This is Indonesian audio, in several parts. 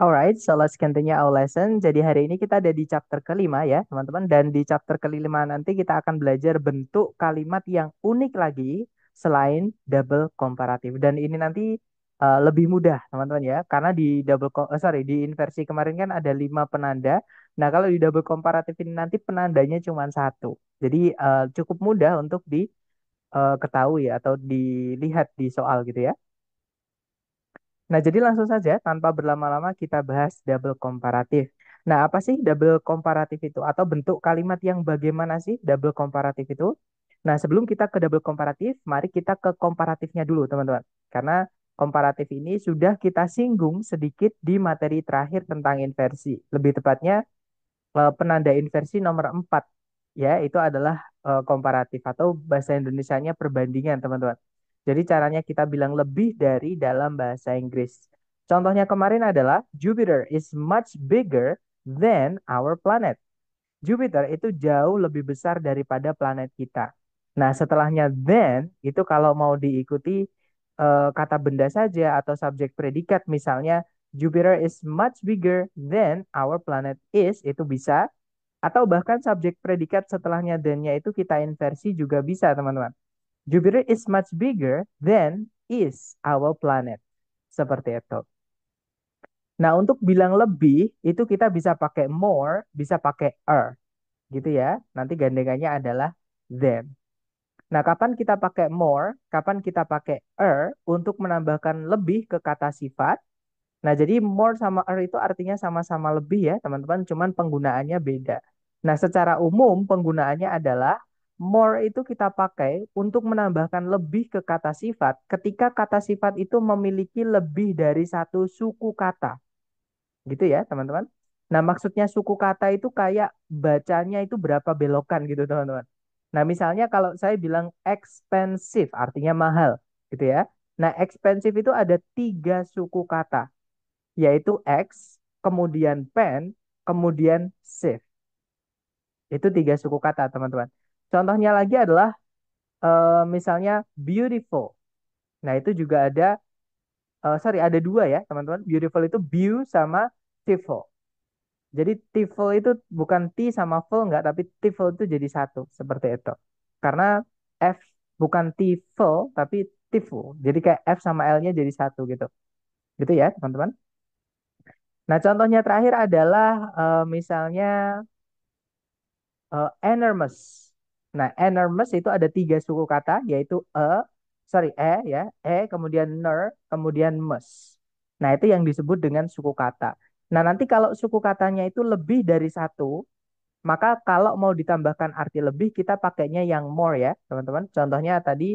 Alright, so let's continue our lesson. Jadi hari ini kita ada di chapter kelima ya, teman-teman. Dan di chapter kelima nanti kita akan belajar bentuk kalimat yang unik lagi selain double comparative. Dan ini nanti uh, lebih mudah, teman-teman ya, karena di double uh, sorry di inversi kemarin kan ada lima penanda. Nah kalau di double comparative ini nanti penandanya cuma satu. Jadi uh, cukup mudah untuk diketahui uh, atau dilihat di soal gitu ya. Nah, jadi langsung saja tanpa berlama-lama kita bahas double komparatif. Nah, apa sih double komparatif itu atau bentuk kalimat yang bagaimana sih double komparatif itu? Nah, sebelum kita ke double komparatif, mari kita ke komparatifnya dulu, teman-teman. Karena komparatif ini sudah kita singgung sedikit di materi terakhir tentang inversi. Lebih tepatnya eh, penanda inversi nomor 4 ya, itu adalah eh, komparatif atau bahasa Indonesia nya perbandingan, teman-teman. Jadi caranya kita bilang lebih dari dalam bahasa Inggris. Contohnya kemarin adalah Jupiter is much bigger than our planet. Jupiter itu jauh lebih besar daripada planet kita. Nah, setelahnya then itu kalau mau diikuti uh, kata benda saja atau subjek predikat misalnya Jupiter is much bigger than our planet is itu bisa atau bahkan subjek predikat setelahnya then nya itu kita inversi juga bisa, teman-teman. Jupiter is much bigger than is our planet. Seperti itu. Nah, untuk bilang lebih, itu kita bisa pakai more, bisa pakai er. Gitu ya. Nanti gandengannya adalah them. Nah, kapan kita pakai more, kapan kita pakai er untuk menambahkan lebih ke kata sifat. Nah, jadi more sama er itu artinya sama-sama lebih ya, teman-teman. Cuman penggunaannya beda. Nah, secara umum penggunaannya adalah more itu kita pakai untuk menambahkan lebih ke kata sifat ketika kata sifat itu memiliki lebih dari satu suku kata. Gitu ya, teman-teman. Nah, maksudnya suku kata itu kayak bacanya itu berapa belokan gitu, teman-teman. Nah, misalnya kalau saya bilang expensive, artinya mahal, gitu ya. Nah, expensive itu ada tiga suku kata, yaitu ex, kemudian pen, kemudian save. Itu tiga suku kata, teman-teman. Contohnya lagi adalah uh, misalnya beautiful. Nah, itu juga ada uh, sorry, ada dua ya, teman-teman. Beautiful itu beau sama tiful. Jadi tiful itu bukan T sama full enggak, tapi tiful itu jadi satu seperti itu. Karena F bukan tiful tapi tiful. Jadi kayak F sama L-nya jadi satu gitu. Gitu ya, teman-teman. Nah, contohnya terakhir adalah uh, misalnya uh, enormous. Nah, enormous itu ada tiga suku kata, yaitu e, sorry, e ya, e, kemudian ner, kemudian mes. Nah, itu yang disebut dengan suku kata. Nah, nanti kalau suku katanya itu lebih dari satu, maka kalau mau ditambahkan arti lebih, kita pakainya yang more ya, teman-teman. Contohnya tadi,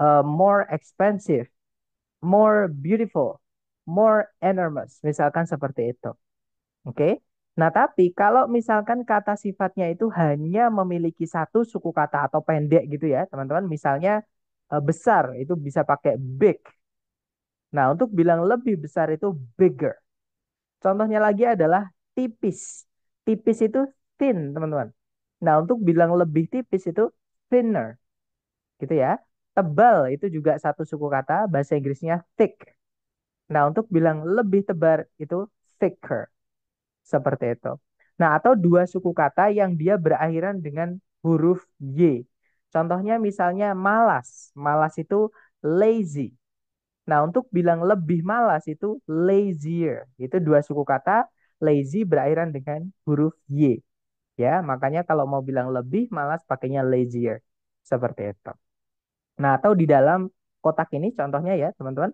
uh, more expensive, more beautiful, more enormous. Misalkan seperti itu. Oke, okay? Nah, tapi kalau misalkan kata sifatnya itu hanya memiliki satu suku kata atau pendek gitu ya, teman-teman. Misalnya eh, besar itu bisa pakai big. Nah, untuk bilang lebih besar itu bigger. Contohnya lagi adalah tipis. Tipis itu thin, teman-teman. Nah, untuk bilang lebih tipis itu thinner. Gitu ya. Tebal itu juga satu suku kata, bahasa Inggrisnya thick. Nah, untuk bilang lebih tebal itu thicker seperti itu. Nah, atau dua suku kata yang dia berakhiran dengan huruf Y. Contohnya misalnya malas. Malas itu lazy. Nah, untuk bilang lebih malas itu lazier. Itu dua suku kata lazy berakhiran dengan huruf Y. Ya, makanya kalau mau bilang lebih malas pakainya lazier. Seperti itu. Nah, atau di dalam kotak ini contohnya ya, teman-teman.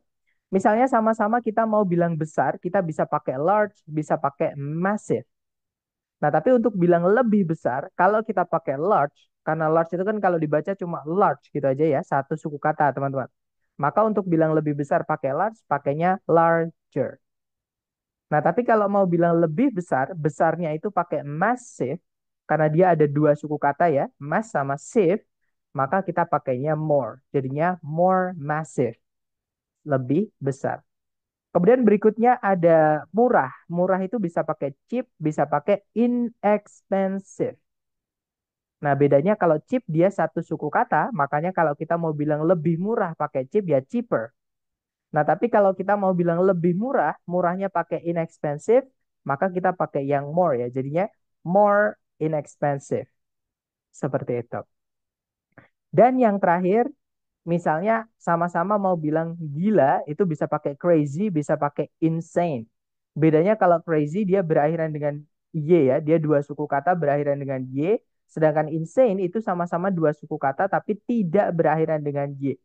Misalnya sama-sama kita mau bilang besar, kita bisa pakai large, bisa pakai massive. Nah, tapi untuk bilang lebih besar, kalau kita pakai large, karena large itu kan kalau dibaca cuma large gitu aja ya, satu suku kata, teman-teman. Maka untuk bilang lebih besar pakai large, pakainya larger. Nah, tapi kalau mau bilang lebih besar, besarnya itu pakai massive, karena dia ada dua suku kata ya, mass sama sieve, maka kita pakainya more. Jadinya more massive lebih besar. Kemudian berikutnya ada murah. Murah itu bisa pakai cheap, bisa pakai inexpensive. Nah, bedanya kalau cheap dia satu suku kata, makanya kalau kita mau bilang lebih murah pakai cheap ya cheaper. Nah, tapi kalau kita mau bilang lebih murah, murahnya pakai inexpensive, maka kita pakai yang more ya. Jadinya more inexpensive. Seperti itu. Dan yang terakhir misalnya sama-sama mau bilang gila itu bisa pakai crazy, bisa pakai insane. Bedanya kalau crazy dia berakhiran dengan y ya, dia dua suku kata berakhiran dengan y, sedangkan insane itu sama-sama dua suku kata tapi tidak berakhiran dengan y.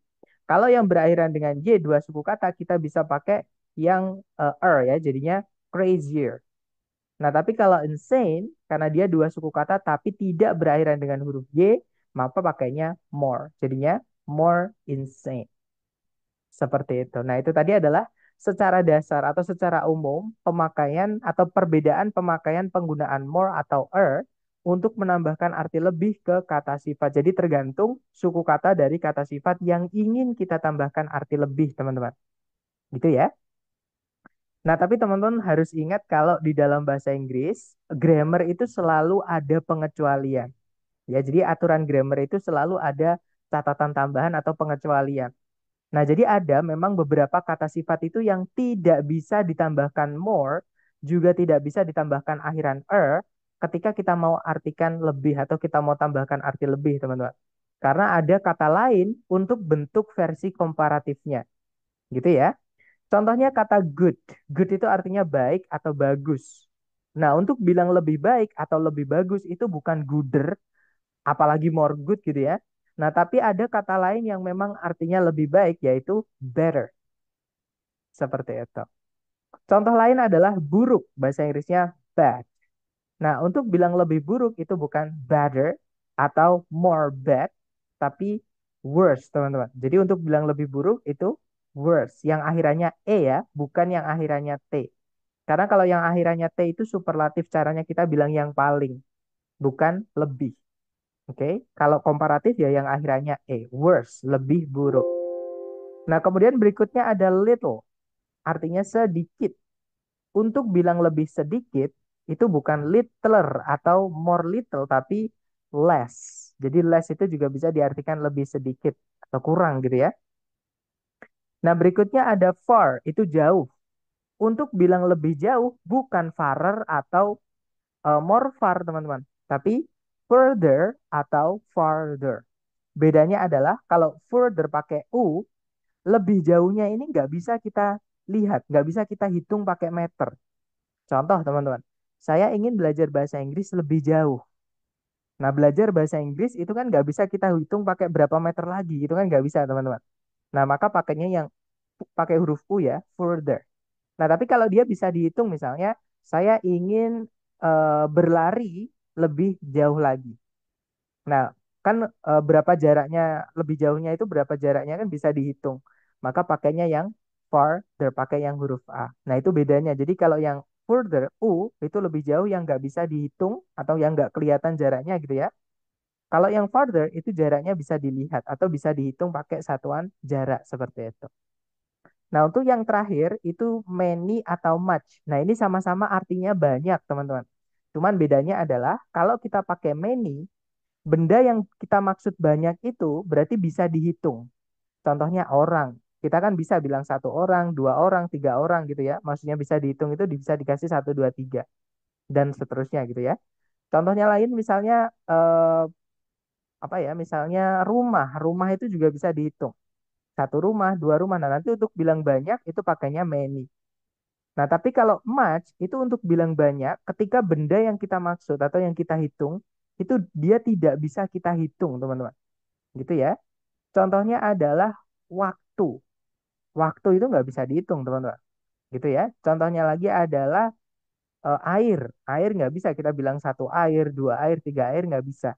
Kalau yang berakhiran dengan y dua suku kata kita bisa pakai yang uh, er ya, jadinya crazier. Nah, tapi kalau insane karena dia dua suku kata tapi tidak berakhiran dengan huruf y, maka pakainya more. Jadinya more insane. Seperti itu. Nah, itu tadi adalah secara dasar atau secara umum pemakaian atau perbedaan pemakaian penggunaan more atau er untuk menambahkan arti lebih ke kata sifat. Jadi tergantung suku kata dari kata sifat yang ingin kita tambahkan arti lebih, teman-teman. Gitu ya. Nah, tapi teman-teman harus ingat kalau di dalam bahasa Inggris, grammar itu selalu ada pengecualian. Ya, jadi aturan grammar itu selalu ada catatan tambahan atau pengecualian. Nah, jadi ada memang beberapa kata sifat itu yang tidak bisa ditambahkan more, juga tidak bisa ditambahkan akhiran er ketika kita mau artikan lebih atau kita mau tambahkan arti lebih, teman-teman. Karena ada kata lain untuk bentuk versi komparatifnya. Gitu ya. Contohnya kata good. Good itu artinya baik atau bagus. Nah, untuk bilang lebih baik atau lebih bagus itu bukan gooder, apalagi more good gitu ya. Nah, tapi ada kata lain yang memang artinya lebih baik, yaitu better. Seperti itu. Contoh lain adalah buruk, bahasa Inggrisnya bad. Nah, untuk bilang lebih buruk itu bukan better atau more bad, tapi worse, teman-teman. Jadi untuk bilang lebih buruk itu worse, yang akhirannya E ya, bukan yang akhirannya T. Karena kalau yang akhirannya T itu superlatif caranya kita bilang yang paling, bukan lebih. Oke, okay? kalau komparatif ya yang akhirnya e, worse, lebih buruk. Nah, kemudian berikutnya ada little, artinya sedikit. Untuk bilang lebih sedikit itu bukan littler atau more little tapi less. Jadi less itu juga bisa diartikan lebih sedikit atau kurang gitu ya. Nah, berikutnya ada far, itu jauh. Untuk bilang lebih jauh bukan farer atau uh, more far, teman-teman, tapi further atau farther. Bedanya adalah kalau further pakai U, lebih jauhnya ini nggak bisa kita lihat, nggak bisa kita hitung pakai meter. Contoh teman-teman, saya ingin belajar bahasa Inggris lebih jauh. Nah belajar bahasa Inggris itu kan nggak bisa kita hitung pakai berapa meter lagi, itu kan nggak bisa teman-teman. Nah maka pakainya yang pakai huruf U ya, further. Nah tapi kalau dia bisa dihitung misalnya, saya ingin uh, berlari lebih jauh lagi. Nah, kan e, berapa jaraknya lebih jauhnya itu berapa jaraknya kan bisa dihitung. Maka pakainya yang further, pakai yang huruf A. Nah, itu bedanya. Jadi kalau yang further U itu lebih jauh yang nggak bisa dihitung atau yang nggak kelihatan jaraknya gitu ya. Kalau yang further itu jaraknya bisa dilihat atau bisa dihitung pakai satuan jarak seperti itu. Nah, untuk yang terakhir itu many atau much. Nah, ini sama-sama artinya banyak, teman-teman. Cuman bedanya adalah kalau kita pakai many, benda yang kita maksud banyak itu berarti bisa dihitung. Contohnya orang. Kita kan bisa bilang satu orang, dua orang, tiga orang gitu ya. Maksudnya bisa dihitung itu bisa dikasih satu, dua, tiga. Dan seterusnya gitu ya. Contohnya lain misalnya eh, apa ya misalnya rumah. Rumah itu juga bisa dihitung. Satu rumah, dua rumah. Nah nanti untuk bilang banyak itu pakainya many. Nah, tapi kalau much itu untuk bilang banyak ketika benda yang kita maksud atau yang kita hitung itu dia tidak bisa kita hitung, teman-teman. Gitu ya. Contohnya adalah waktu. Waktu itu nggak bisa dihitung, teman-teman. Gitu ya. Contohnya lagi adalah e, air. Air nggak bisa kita bilang satu air, dua air, tiga air nggak bisa.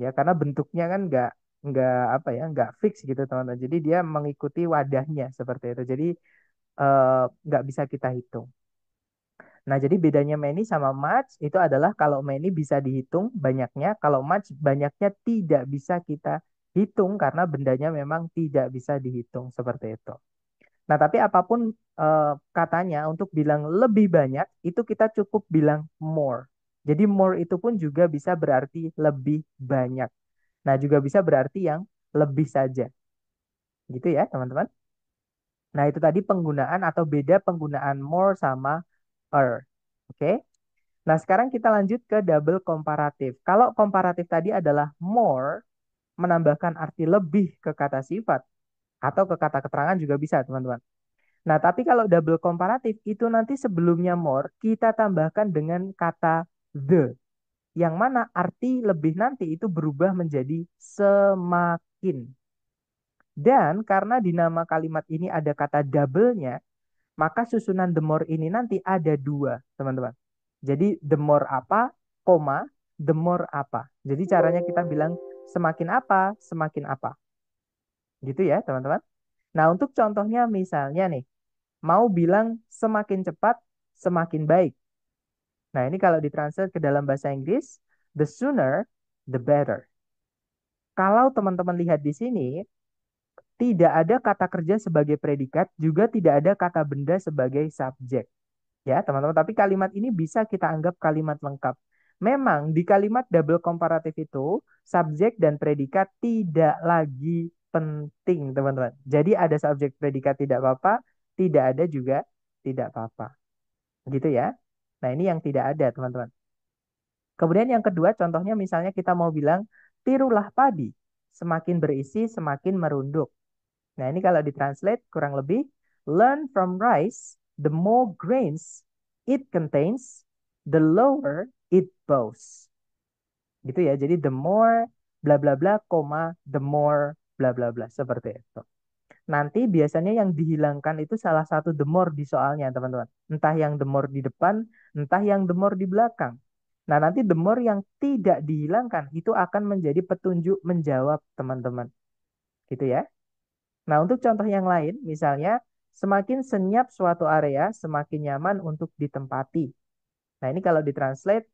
Ya, karena bentuknya kan nggak nggak apa ya nggak fix gitu teman-teman jadi dia mengikuti wadahnya seperti itu jadi Eh, nggak uh, bisa kita hitung. Nah, jadi bedanya many sama much itu adalah kalau many bisa dihitung banyaknya, kalau much banyaknya tidak bisa kita hitung karena bendanya memang tidak bisa dihitung seperti itu. Nah, tapi apapun uh, katanya untuk bilang lebih banyak itu kita cukup bilang more. Jadi more itu pun juga bisa berarti lebih banyak. Nah, juga bisa berarti yang lebih saja. Gitu ya, teman-teman. Nah, itu tadi penggunaan atau beda penggunaan more sama er. Oke. Okay? Nah, sekarang kita lanjut ke double komparatif. Kalau komparatif tadi adalah more, menambahkan arti lebih ke kata sifat, atau ke kata keterangan juga bisa, teman-teman. Nah, tapi kalau double komparatif, itu nanti sebelumnya more, kita tambahkan dengan kata the. Yang mana arti lebih nanti itu berubah menjadi semakin. Dan karena di nama kalimat ini ada kata double-nya, maka susunan the more ini nanti ada dua, teman-teman. Jadi the more apa, koma, the more apa. Jadi caranya kita bilang semakin apa, semakin apa. Gitu ya, teman-teman. Nah, untuk contohnya misalnya nih, mau bilang semakin cepat, semakin baik. Nah, ini kalau ditranslate ke dalam bahasa Inggris, the sooner, the better. Kalau teman-teman lihat di sini, tidak ada kata kerja sebagai predikat, juga tidak ada kata benda sebagai subjek. Ya, teman-teman, tapi kalimat ini bisa kita anggap kalimat lengkap. Memang di kalimat double comparative itu, subjek dan predikat tidak lagi penting, teman-teman. Jadi ada subjek predikat tidak apa-apa, tidak ada juga tidak apa-apa. Gitu ya. Nah, ini yang tidak ada, teman-teman. Kemudian yang kedua, contohnya misalnya kita mau bilang, tirulah padi, semakin berisi, semakin merunduk. Nah, ini kalau ditranslate kurang lebih learn from rice, the more grains it contains, the lower it bows. Gitu ya. Jadi the more bla bla bla koma the more bla bla bla seperti itu. Nanti biasanya yang dihilangkan itu salah satu the more di soalnya, teman-teman. Entah yang the more di depan, entah yang the more di belakang. Nah, nanti the more yang tidak dihilangkan itu akan menjadi petunjuk menjawab, teman-teman. Gitu ya. Nah, untuk contoh yang lain, misalnya semakin senyap suatu area, semakin nyaman untuk ditempati. Nah, ini kalau ditranslate,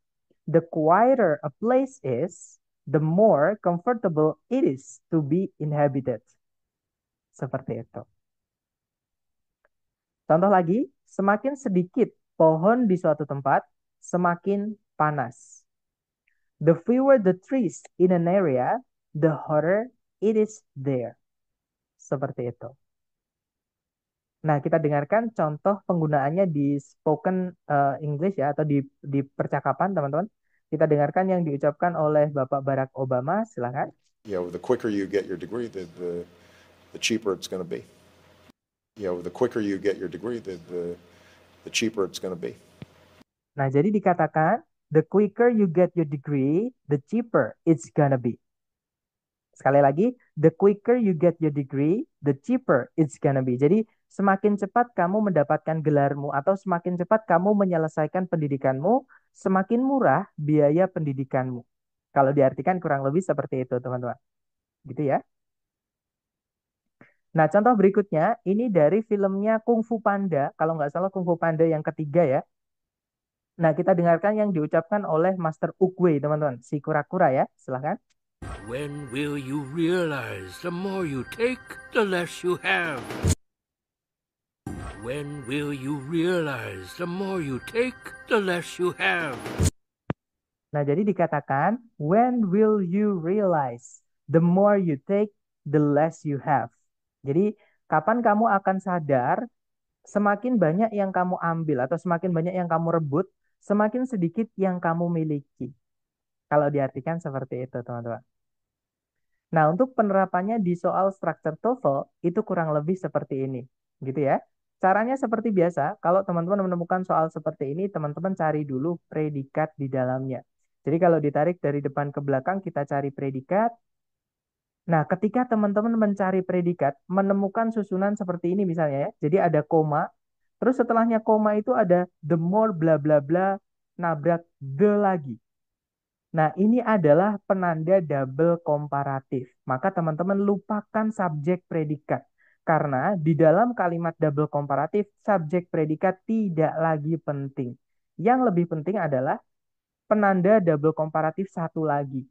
the quieter a place is, the more comfortable it is to be inhabited. Seperti itu. Contoh lagi, semakin sedikit pohon di suatu tempat, semakin panas. The fewer the trees in an area, the hotter it is there. Seperti itu. Nah, kita dengarkan contoh penggunaannya di spoken uh, English ya atau di di percakapan, teman-teman. Kita dengarkan yang diucapkan oleh Bapak Barack Obama, silakan. You know, the quicker you get your degree, the the, the cheaper it's going to be. You know, the quicker you get your degree, the the, the cheaper it's going to be. Nah, jadi dikatakan the quicker you get your degree, the cheaper it's gonna be. Sekali lagi, the quicker you get your degree, the cheaper it's gonna be. Jadi semakin cepat kamu mendapatkan gelarmu atau semakin cepat kamu menyelesaikan pendidikanmu, semakin murah biaya pendidikanmu. Kalau diartikan kurang lebih seperti itu, teman-teman. Gitu ya. Nah, contoh berikutnya, ini dari filmnya Kung Fu Panda. Kalau nggak salah Kung Fu Panda yang ketiga ya. Nah, kita dengarkan yang diucapkan oleh Master Ukwe, teman-teman. Si kura-kura ya, silahkan. When will you realize the more you take, the less you have? When will you realize the more you take, the less you have? Nah, jadi dikatakan, when will you realize the more you take, the less you have. Jadi, kapan kamu akan sadar semakin banyak yang kamu ambil atau semakin banyak yang kamu rebut, semakin sedikit yang kamu miliki. Kalau diartikan seperti itu, teman-teman. Nah, untuk penerapannya di soal structure TOEFL itu kurang lebih seperti ini, gitu ya. Caranya seperti biasa, kalau teman-teman menemukan soal seperti ini, teman-teman cari dulu predikat di dalamnya. Jadi kalau ditarik dari depan ke belakang, kita cari predikat. Nah, ketika teman-teman mencari predikat, menemukan susunan seperti ini misalnya ya. Jadi ada koma, terus setelahnya koma itu ada the more bla bla bla nabrak the lagi. Nah, ini adalah penanda double komparatif. Maka teman-teman lupakan subjek predikat. Karena di dalam kalimat double komparatif, subjek predikat tidak lagi penting. Yang lebih penting adalah penanda double komparatif satu lagi,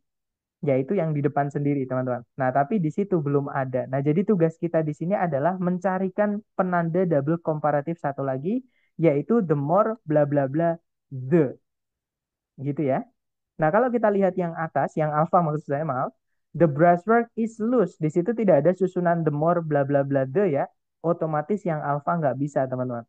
yaitu yang di depan sendiri, teman-teman. Nah, tapi di situ belum ada. Nah, jadi tugas kita di sini adalah mencarikan penanda double komparatif satu lagi, yaitu the more bla bla bla the. Gitu ya. Nah, kalau kita lihat yang atas, yang alpha maksud saya maaf, the brushwork is loose. Di situ tidak ada susunan the more bla bla bla the ya. Otomatis yang alpha nggak bisa, teman-teman.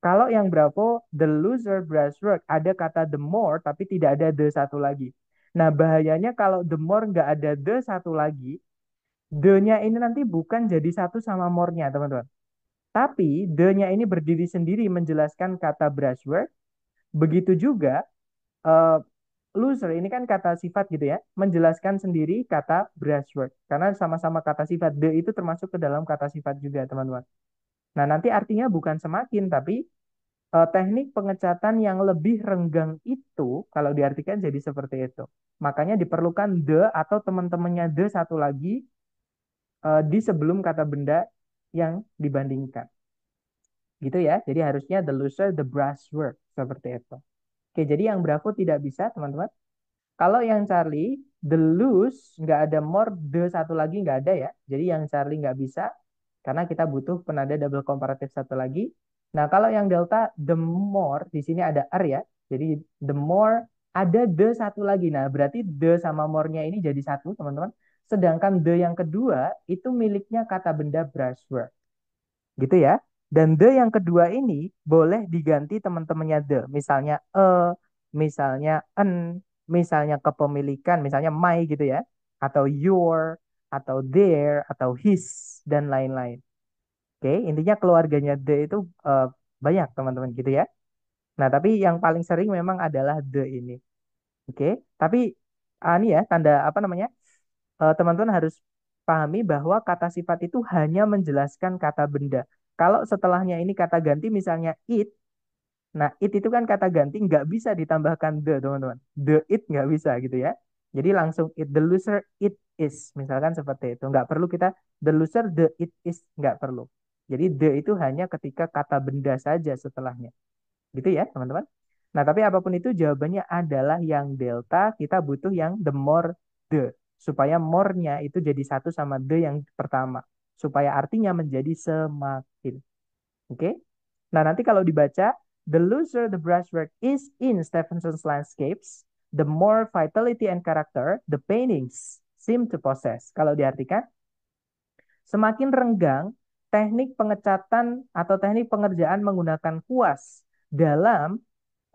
Kalau yang Bravo, the loser brushwork, ada kata the more, tapi tidak ada the satu lagi. Nah, bahayanya kalau the more nggak ada the satu lagi, the-nya ini nanti bukan jadi satu sama more-nya, teman-teman. Tapi, the-nya ini berdiri sendiri menjelaskan kata brushwork. Begitu juga, uh, loser ini kan kata sifat gitu ya, menjelaskan sendiri kata brushwork. Karena sama-sama kata sifat the itu termasuk ke dalam kata sifat juga, teman-teman. Nah, nanti artinya bukan semakin tapi eh, teknik pengecatan yang lebih renggang itu kalau diartikan jadi seperti itu. Makanya diperlukan the atau teman-temannya the satu lagi eh, di sebelum kata benda yang dibandingkan. Gitu ya. Jadi harusnya the loser, the brushwork seperti itu. Oke, jadi yang Bravo tidak bisa, teman-teman. Kalau yang Charlie, the lose, nggak ada more, the satu lagi nggak ada ya. Jadi yang Charlie nggak bisa, karena kita butuh penanda double comparative satu lagi. Nah, kalau yang delta, the more, di sini ada R ya. Jadi the more, ada the satu lagi. Nah, berarti the sama more-nya ini jadi satu, teman-teman. Sedangkan the yang kedua, itu miliknya kata benda brushwork. Gitu ya. Dan the yang kedua ini boleh diganti teman-temannya the. Misalnya e, misalnya en, misalnya kepemilikan, misalnya my gitu ya. Atau your, atau their, atau his, dan lain-lain. Oke, intinya keluarganya the itu uh, banyak teman-teman gitu ya. Nah, tapi yang paling sering memang adalah the ini. Oke, tapi uh, ini ya tanda apa namanya? E, teman-teman uh, harus pahami bahwa kata sifat itu hanya menjelaskan kata benda. Kalau setelahnya ini kata ganti misalnya it, nah it itu kan kata ganti nggak bisa ditambahkan the teman-teman. The it nggak bisa gitu ya. Jadi langsung it the loser it is misalkan seperti itu. Nggak perlu kita the loser the it is nggak perlu. Jadi the itu hanya ketika kata benda saja setelahnya. Gitu ya teman-teman. Nah tapi apapun itu jawabannya adalah yang delta kita butuh yang the more the supaya more-nya itu jadi satu sama the yang pertama supaya artinya menjadi semakin. Oke? Okay? Nah, nanti kalau dibaca the loser the brushwork is in Stephenson's landscapes, the more vitality and character the paintings seem to possess. Kalau diartikan, semakin renggang teknik pengecatan atau teknik pengerjaan menggunakan kuas dalam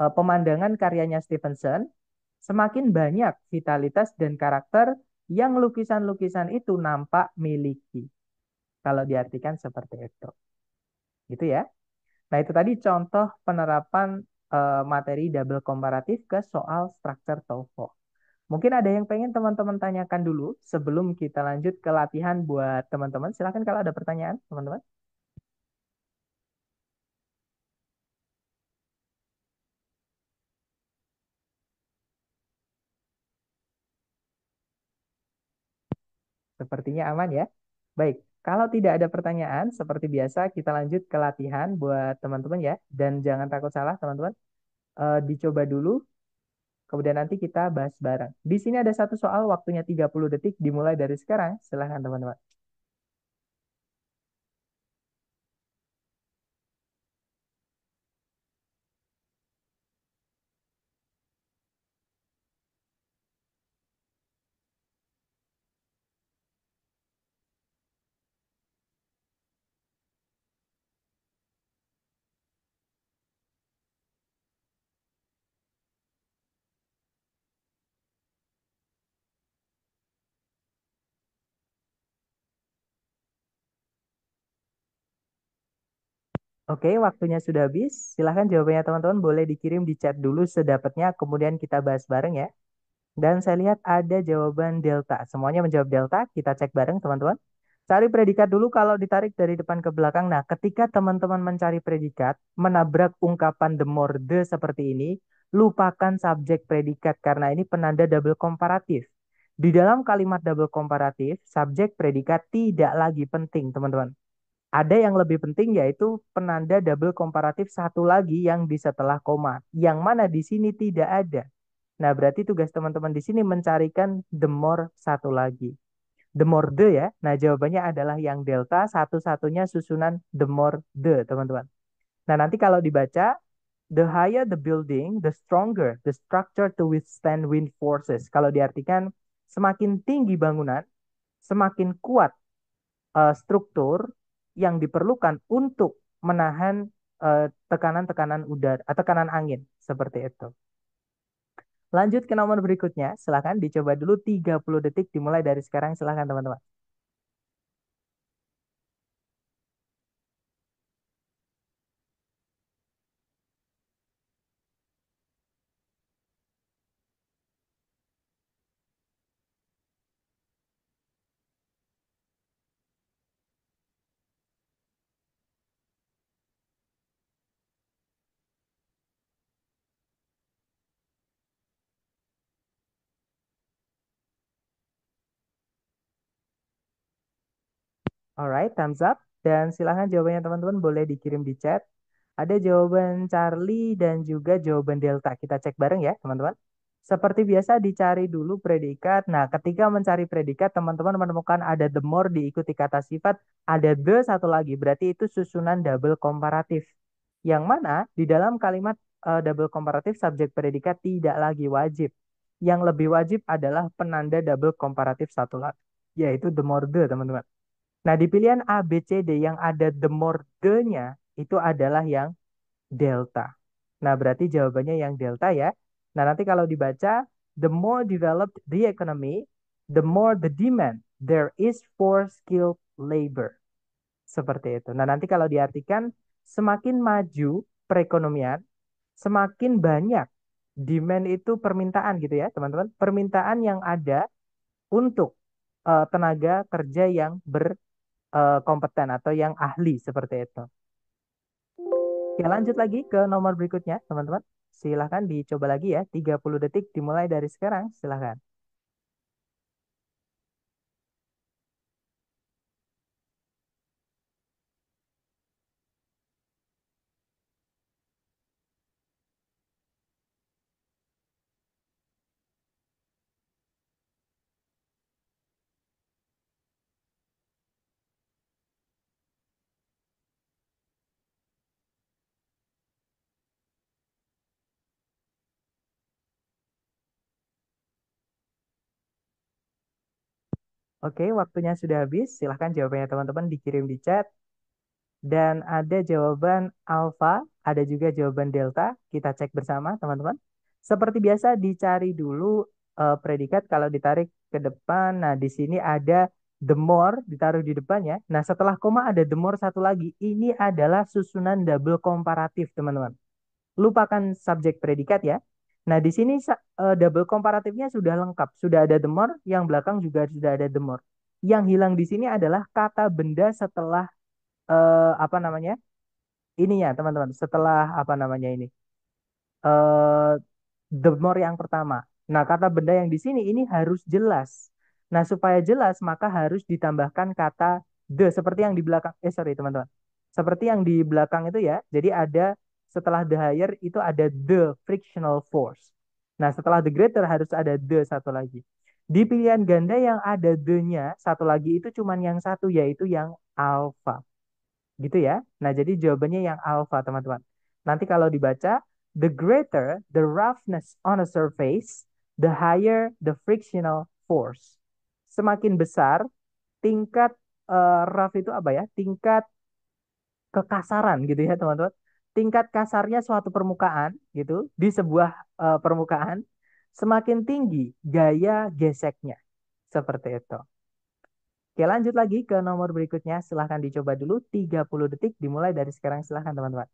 uh, pemandangan karyanya Stevenson, semakin banyak vitalitas dan karakter yang lukisan-lukisan itu nampak miliki kalau diartikan seperti itu. Gitu ya. Nah, itu tadi contoh penerapan uh, materi double komparatif ke soal struktur TOEFL. Mungkin ada yang pengen teman-teman tanyakan dulu sebelum kita lanjut ke latihan buat teman-teman. Silahkan kalau ada pertanyaan, teman-teman. Sepertinya aman ya. Baik, kalau tidak ada pertanyaan, seperti biasa kita lanjut ke latihan buat teman-teman ya. Dan jangan takut salah teman-teman. E, dicoba dulu, kemudian nanti kita bahas bareng. Di sini ada satu soal, waktunya 30 detik dimulai dari sekarang. Silahkan teman-teman. Oke, waktunya sudah habis. Silahkan jawabannya teman-teman boleh dikirim di chat dulu sedapatnya, kemudian kita bahas bareng ya. Dan saya lihat ada jawaban delta. Semuanya menjawab delta, kita cek bareng teman-teman. Cari predikat dulu kalau ditarik dari depan ke belakang. Nah, ketika teman-teman mencari predikat, menabrak ungkapan the more the seperti ini, lupakan subjek predikat karena ini penanda double komparatif. Di dalam kalimat double komparatif, subjek predikat tidak lagi penting, teman-teman ada yang lebih penting yaitu penanda double komparatif satu lagi yang di setelah koma, yang mana di sini tidak ada. Nah, berarti tugas teman-teman di sini mencarikan the more satu lagi. The more the ya. Nah, jawabannya adalah yang delta satu-satunya susunan the more the, teman-teman. Nah, nanti kalau dibaca the higher the building, the stronger the structure to withstand wind forces. Kalau diartikan semakin tinggi bangunan, semakin kuat uh, struktur yang diperlukan untuk menahan eh, tekanan-tekanan uh, udara, eh, tekanan angin seperti itu. Lanjut ke nomor berikutnya, silahkan dicoba dulu 30 detik dimulai dari sekarang silahkan teman-teman. Alright, thumbs up. Dan silahkan jawabannya teman-teman boleh dikirim di chat. Ada jawaban Charlie dan juga jawaban Delta. Kita cek bareng ya teman-teman. Seperti biasa dicari dulu predikat. Nah, ketika mencari predikat, teman-teman menemukan ada the more diikuti kata sifat, ada the satu lagi. Berarti itu susunan double komparatif. Yang mana di dalam kalimat uh, double komparatif subjek predikat tidak lagi wajib. Yang lebih wajib adalah penanda double komparatif satu lagi, yaitu the more the, teman-teman. Nah, di pilihan A, B, C, D yang ada the more nya itu adalah yang delta. Nah, berarti jawabannya yang delta ya. Nah, nanti kalau dibaca, the more developed the economy, the more the demand there is for skilled labor. Seperti itu. Nah, nanti kalau diartikan, semakin maju perekonomian, semakin banyak demand itu permintaan gitu ya teman-teman permintaan yang ada untuk uh, tenaga kerja yang ber uh, kompeten atau yang ahli seperti itu. Oke, lanjut lagi ke nomor berikutnya teman-teman. Silahkan dicoba lagi ya. 30 detik dimulai dari sekarang. Silahkan. Oke, waktunya sudah habis. Silahkan jawabannya teman-teman dikirim di chat. Dan ada jawaban alfa, ada juga jawaban delta. Kita cek bersama teman-teman. Seperti biasa dicari dulu uh, predikat kalau ditarik ke depan. Nah, di sini ada the more ditaruh di depannya. Nah, setelah koma ada the more satu lagi. Ini adalah susunan double komparatif, teman-teman. Lupakan subjek predikat ya. Nah, di sini uh, double komparatifnya sudah lengkap. Sudah ada the more, yang belakang juga sudah ada the more. Yang hilang di sini adalah kata benda setelah uh, apa namanya? Ini ya, teman-teman, setelah apa namanya ini? Uh, the more yang pertama. Nah, kata benda yang di sini ini harus jelas. Nah, supaya jelas maka harus ditambahkan kata the seperti yang di belakang eh sorry teman-teman. Seperti yang di belakang itu ya. Jadi ada setelah the higher itu ada the frictional force. Nah, setelah the greater harus ada the satu lagi. Di pilihan ganda yang ada the-nya, satu lagi itu cuman yang satu, yaitu yang alpha. Gitu ya. Nah, jadi jawabannya yang alpha, teman-teman. Nanti kalau dibaca, the greater the roughness on a surface, the higher the frictional force. Semakin besar, tingkat uh, rough itu apa ya? Tingkat kekasaran gitu ya, teman-teman tingkat kasarnya suatu permukaan gitu di sebuah uh, permukaan semakin tinggi gaya geseknya seperti itu. Oke, lanjut lagi ke nomor berikutnya. Silahkan dicoba dulu 30 detik dimulai dari sekarang. Silahkan teman-teman.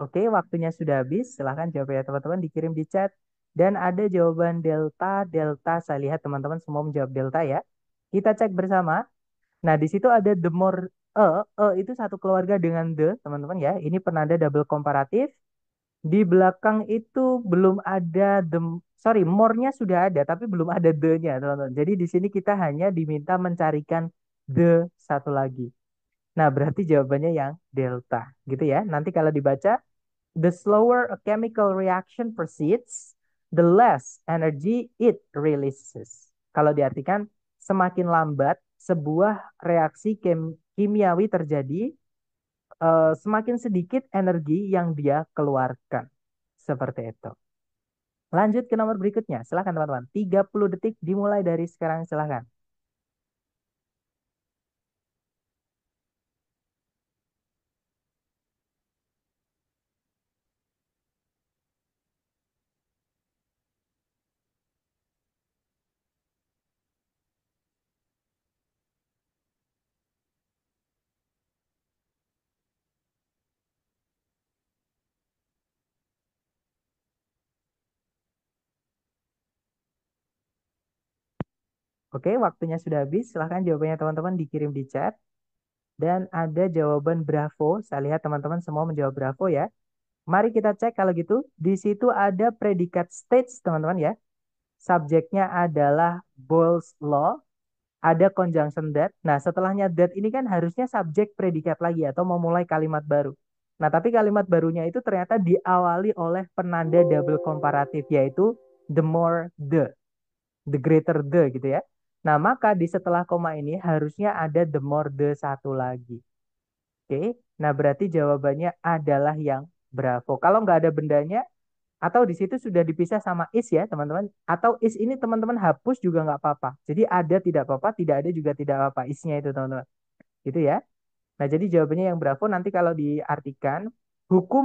Oke, waktunya sudah habis. Silahkan jawab ya teman-teman dikirim di chat. Dan ada jawaban delta, delta. Saya lihat teman-teman semua menjawab delta ya. Kita cek bersama. Nah, di situ ada the more e. E itu satu keluarga dengan the, teman-teman ya. Ini penanda double komparatif. Di belakang itu belum ada the, sorry, more-nya sudah ada, tapi belum ada the-nya, teman-teman. Jadi di sini kita hanya diminta mencarikan the satu lagi. Nah, berarti jawabannya yang delta, gitu ya. Nanti kalau dibaca, The slower a chemical reaction proceeds, the less energy it releases. Kalau diartikan, semakin lambat sebuah reaksi kimiawi terjadi, uh, semakin sedikit energi yang dia keluarkan. Seperti itu. Lanjut ke nomor berikutnya. Silahkan teman-teman. 30 detik dimulai dari sekarang. Silahkan. Oke, waktunya sudah habis. Silahkan jawabannya teman-teman dikirim di chat. Dan ada jawaban bravo. Saya lihat teman-teman semua menjawab bravo ya. Mari kita cek kalau gitu. Di situ ada predikat states teman-teman ya. Subjeknya adalah Boyle's Law. Ada conjunction that. Nah setelahnya that ini kan harusnya subjek predikat lagi atau memulai kalimat baru. Nah tapi kalimat barunya itu ternyata diawali oleh penanda double komparatif yaitu the more the. The greater the gitu ya. Nah, maka di setelah koma ini harusnya ada the more the satu lagi. Oke, nah berarti jawabannya adalah yang bravo. Kalau nggak ada bendanya, atau di situ sudah dipisah sama is ya teman-teman. Atau is ini teman-teman hapus juga nggak apa-apa. Jadi ada tidak apa-apa, tidak ada juga tidak apa-apa isnya itu teman-teman. Gitu ya. Nah jadi jawabannya yang bravo nanti kalau diartikan, hukum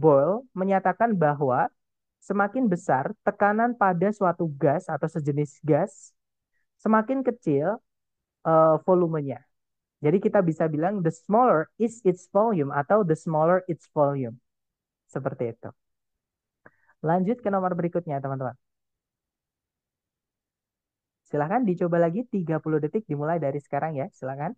Boyle menyatakan bahwa semakin besar tekanan pada suatu gas atau sejenis gas, semakin kecil uh, volumenya. Jadi kita bisa bilang the smaller is its volume atau the smaller its volume. Seperti itu. Lanjut ke nomor berikutnya teman-teman. Silahkan dicoba lagi 30 detik dimulai dari sekarang ya. Silahkan.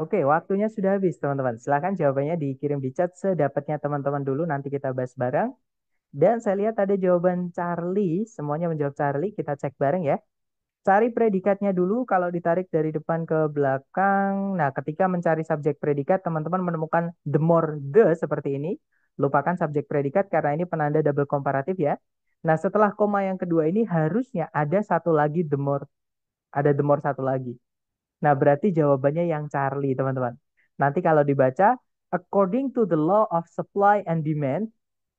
Oke, waktunya sudah habis, teman-teman. Silahkan jawabannya dikirim di chat sedapatnya teman-teman dulu, nanti kita bahas bareng. Dan saya lihat ada jawaban Charlie, semuanya menjawab Charlie, kita cek bareng ya. Cari predikatnya dulu, kalau ditarik dari depan ke belakang. Nah, ketika mencari subjek predikat, teman-teman menemukan the more the seperti ini. Lupakan subjek predikat karena ini penanda double komparatif ya. Nah, setelah koma yang kedua ini harusnya ada satu lagi the more. Ada the more satu lagi. Nah, berarti jawabannya yang Charlie, teman-teman. Nanti kalau dibaca, according to the law of supply and demand,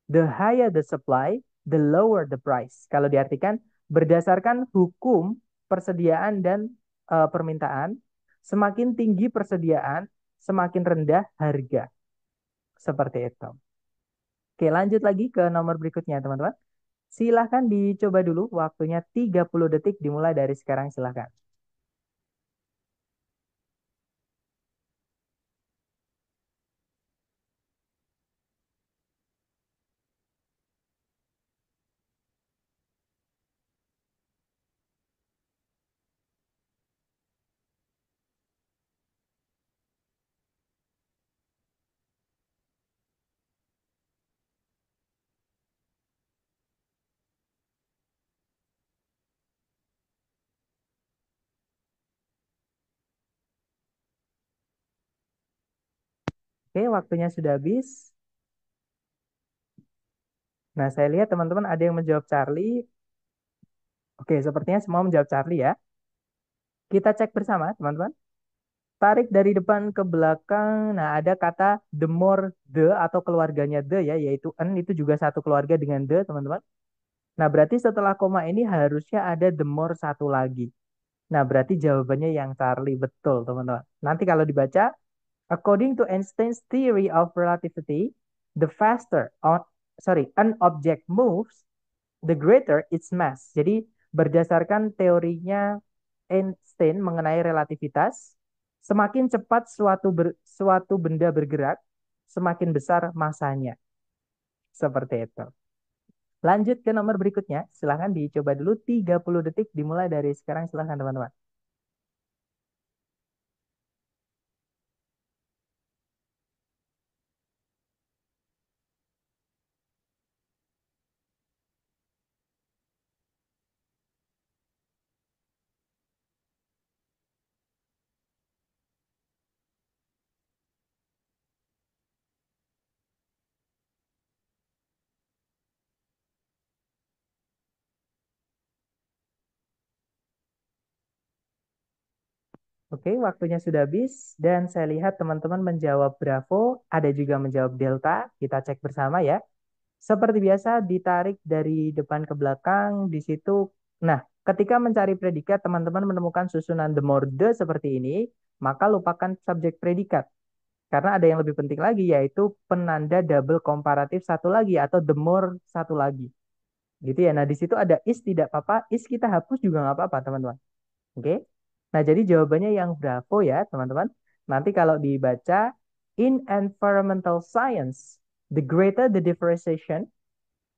the higher the supply, the lower the price. Kalau diartikan, berdasarkan hukum persediaan dan uh, permintaan, semakin tinggi persediaan, semakin rendah harga. Seperti itu. Oke, lanjut lagi ke nomor berikutnya, teman-teman. Silahkan dicoba dulu, waktunya 30 detik dimulai dari sekarang, silahkan. Oke, waktunya sudah habis. Nah, saya lihat teman-teman ada yang menjawab Charlie. Oke, sepertinya semua menjawab Charlie ya. Kita cek bersama, teman-teman. Tarik dari depan ke belakang. Nah, ada kata the more the atau keluarganya the ya, yaitu n itu juga satu keluarga dengan the, teman-teman. Nah, berarti setelah koma ini harusnya ada the more satu lagi. Nah, berarti jawabannya yang Charlie betul, teman-teman. Nanti kalau dibaca, According to Einstein's theory of relativity, the faster on, sorry, an object moves, the greater its mass. Jadi berdasarkan teorinya Einstein mengenai relativitas, semakin cepat suatu ber, suatu benda bergerak, semakin besar massanya. Seperti itu. Lanjut ke nomor berikutnya. Silahkan dicoba dulu 30 detik dimulai dari sekarang. Silahkan teman-teman. Oke, waktunya sudah habis dan saya lihat teman-teman menjawab Bravo, ada juga menjawab Delta. Kita cek bersama ya. Seperti biasa ditarik dari depan ke belakang di situ. Nah, ketika mencari predikat teman-teman menemukan susunan the more the seperti ini, maka lupakan subjek predikat. Karena ada yang lebih penting lagi yaitu penanda double komparatif satu lagi atau the more satu lagi. Gitu ya. Nah, di situ ada is tidak apa-apa, is kita hapus juga nggak apa-apa, teman-teman. Oke. Okay? Nah, jadi jawabannya yang bravo ya, teman-teman. Nanti kalau dibaca, in environmental science, the greater the deforestation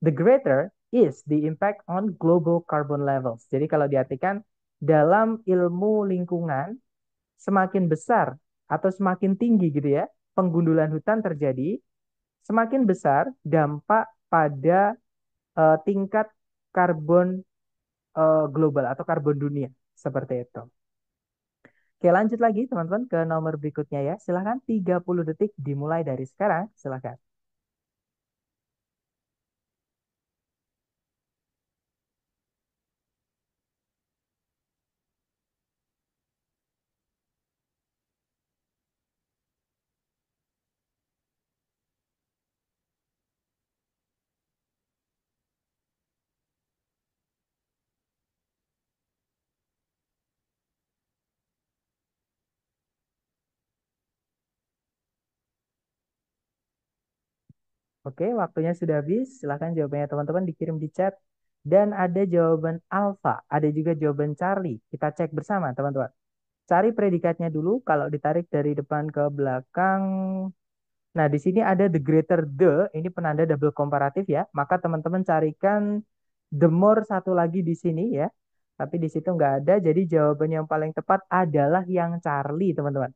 the greater is the impact on global carbon levels. Jadi kalau diartikan, dalam ilmu lingkungan, semakin besar atau semakin tinggi gitu ya, penggundulan hutan terjadi, semakin besar dampak pada uh, tingkat karbon uh, global atau karbon dunia. Seperti itu. Oke, lanjut lagi teman-teman ke nomor berikutnya ya. Silahkan 30 detik dimulai dari sekarang. Silahkan. Oke, waktunya sudah habis. Silahkan jawabannya teman-teman dikirim di chat. Dan ada jawaban alfa, ada juga jawaban Charlie. Kita cek bersama teman-teman. Cari predikatnya dulu, kalau ditarik dari depan ke belakang. Nah, di sini ada the greater the, ini penanda double komparatif ya. Maka teman-teman carikan the more satu lagi di sini ya. Tapi di situ nggak ada, jadi jawaban yang paling tepat adalah yang Charlie, teman-teman.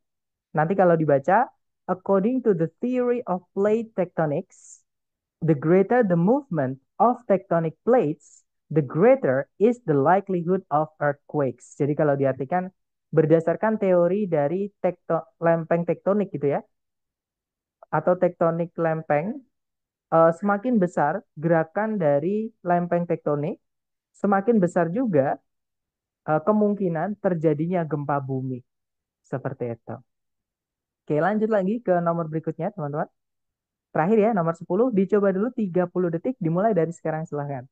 Nanti kalau dibaca, according to the theory of plate tectonics, the greater the movement of tectonic plates, the greater is the likelihood of earthquakes. Jadi kalau diartikan berdasarkan teori dari tekto lempeng tektonik gitu ya, atau tektonik lempeng, uh, semakin besar gerakan dari lempeng tektonik, semakin besar juga uh, kemungkinan terjadinya gempa bumi. Seperti itu. Oke, lanjut lagi ke nomor berikutnya, teman-teman terakhir ya nomor 10 dicoba dulu 30 detik dimulai dari sekarang silahkan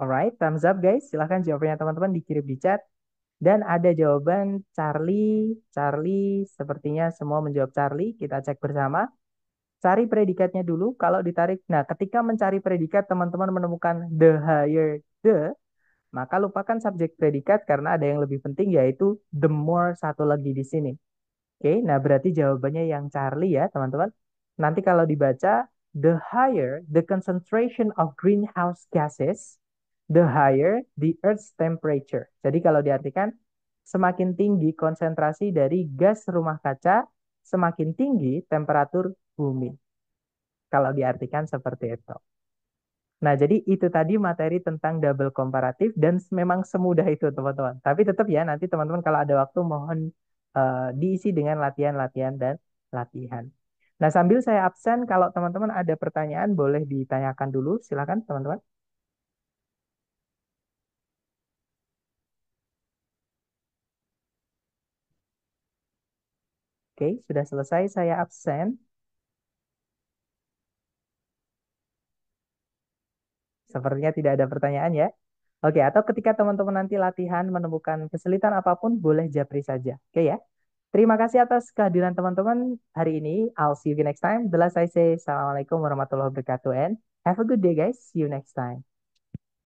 Alright, thumbs up guys. Silahkan jawabannya teman-teman dikirim di chat. Dan ada jawaban Charlie, Charlie, sepertinya semua menjawab Charlie. Kita cek bersama. Cari predikatnya dulu, kalau ditarik. Nah, ketika mencari predikat, teman-teman menemukan the higher the, maka lupakan subjek predikat karena ada yang lebih penting yaitu the more satu lagi di sini. Oke, nah berarti jawabannya yang Charlie ya, teman-teman. Nanti kalau dibaca, the higher the concentration of greenhouse gases, the higher the Earth's temperature. Jadi kalau diartikan, semakin tinggi konsentrasi dari gas rumah kaca, semakin tinggi temperatur bumi. Kalau diartikan seperti itu. Nah, jadi itu tadi materi tentang double komparatif dan memang semudah itu, teman-teman. Tapi tetap ya, nanti teman-teman kalau ada waktu mohon uh, diisi dengan latihan-latihan dan latihan. Nah, sambil saya absen, kalau teman-teman ada pertanyaan boleh ditanyakan dulu. Silakan, teman-teman. Oke, sudah selesai saya absen. Sepertinya tidak ada pertanyaan ya. Oke, atau ketika teman-teman nanti latihan menemukan kesulitan apapun, boleh japri saja. Oke ya. Terima kasih atas kehadiran teman-teman hari ini. I'll see you next time. The last say, Assalamualaikum warahmatullahi wabarakatuh and have a good day guys. See you next time.